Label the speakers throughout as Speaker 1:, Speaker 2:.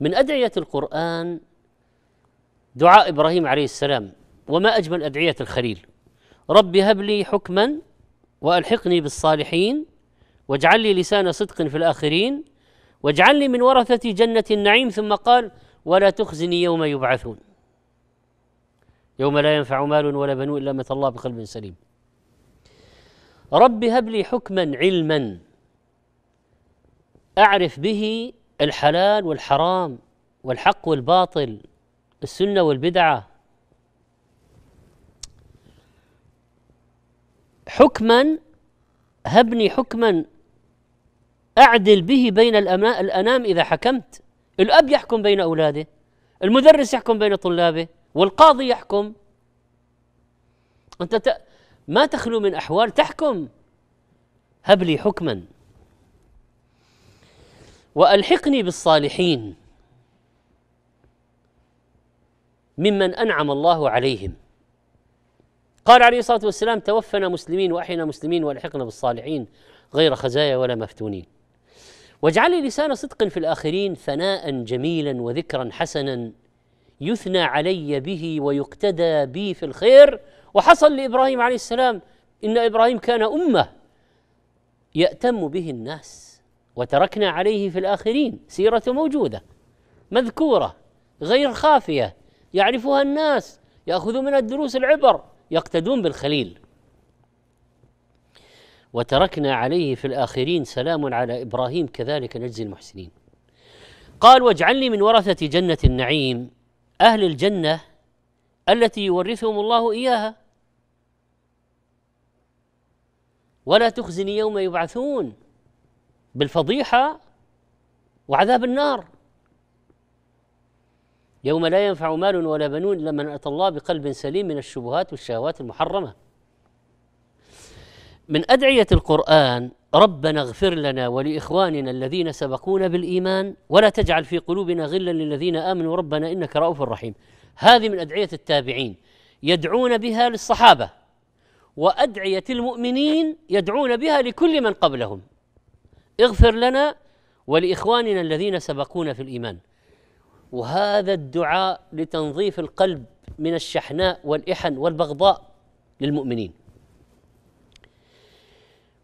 Speaker 1: من أدعية القرآن دعاء إبراهيم عليه السلام وما أجمل أدعية الخليل رب هب لي حكما وألحقني بالصالحين واجعل لي لسان صدق في الآخرين واجعل لي من ورثة جنة النعيم ثم قال ولا تخزني يوم يبعثون يوم لا ينفع مال ولا بنون إلا متى الله بقلب سليم رب هب لي حكما علما أعرف به الحلال والحرام والحق والباطل السنه والبدعه حكما هبني حكما اعدل به بين الانام اذا حكمت الاب يحكم بين اولاده المدرس يحكم بين طلابه والقاضي يحكم انت ما تخلو من احوال تحكم هب لي حكما والحقني بالصالحين ممن انعم الله عليهم قال عليه الصلاه والسلام توفنا مسلمين واحينا مسلمين والحقنا بالصالحين غير خزايا ولا مفتونين واجعل لي لسان صدق في الاخرين ثناء جميلا وذكرا حسنا يثنى علي به ويقتدى بي في الخير وحصل لابراهيم عليه السلام ان ابراهيم كان امه ياتم به الناس وتركنا عليه في الآخرين سيرة موجودة مذكورة غير خافية يعرفها الناس يأخذوا من الدروس العبر يقتدون بالخليل وتركنا عليه في الآخرين سلام على إبراهيم كذلك نجزي المحسنين قال واجعلني من ورثة جنة النعيم أهل الجنة التي يورثهم الله إياها ولا تخزني يوم يبعثون بالفضيحة وعذاب النار يوم لا ينفع مال ولا بنون إلا من أتى الله بقلب سليم من الشبهات والشهوات المحرمة من أدعية القرآن ربنا اغفر لنا ولإخواننا الذين سبقونا بالإيمان ولا تجعل في قلوبنا غلا للذين آمنوا ربنا إنك رؤوف رحيم هذه من أدعية التابعين يدعون بها للصحابة وأدعية المؤمنين يدعون بها لكل من قبلهم اغفر لنا ولاخواننا الذين سبقونا في الايمان وهذا الدعاء لتنظيف القلب من الشحناء والإحن والبغضاء للمؤمنين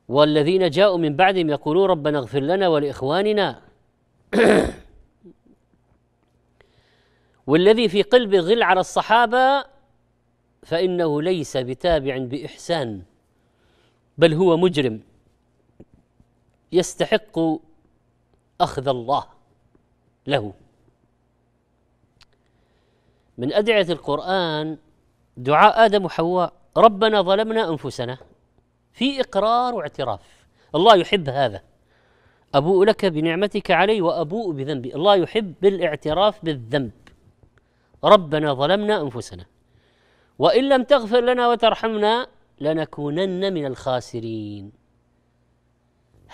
Speaker 1: والذين جاءوا من بعدهم يقولون ربنا اغفر لنا ولإخواننا والذي في قلبه غل على الصحابة فإنه ليس بتابع بإحسان بل هو مجرم يستحق اخذ الله له من ادعيه القران دعاء ادم وحواء ربنا ظلمنا انفسنا في اقرار واعتراف الله يحب هذا ابوء لك بنعمتك علي وابوء بذنبي الله يحب الاعتراف بالذنب ربنا ظلمنا انفسنا وان لم تغفر لنا وترحمنا لنكونن من الخاسرين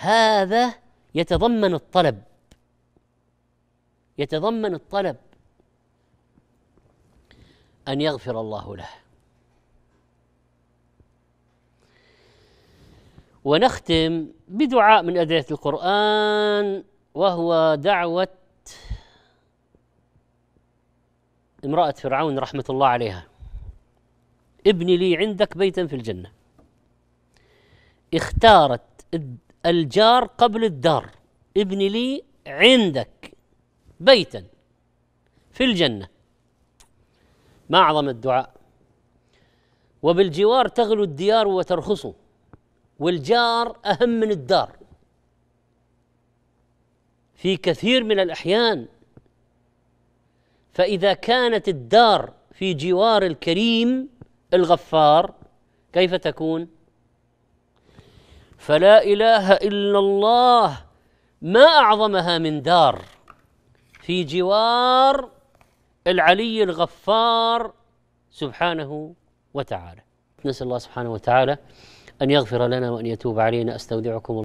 Speaker 1: هذا يتضمن الطلب يتضمن الطلب ان يغفر الله له ونختم بدعاء من ادعيه القران وهو دعوه امراه فرعون رحمه الله عليها ابني لي عندك بيتا في الجنه اختارت الجار قبل الدار ابن لي عندك بيتا في الجنة ما أعظم الدعاء وبالجوار تغلو الديار وترخصه والجار أهم من الدار في كثير من الأحيان فإذا كانت الدار في جوار الكريم الغفار كيف تكون؟ فلا اله الا الله ما اعظمها من دار في جوار العلي الغفار سبحانه وتعالى نسال الله سبحانه وتعالى ان يغفر لنا وان يتوب علينا استودعكم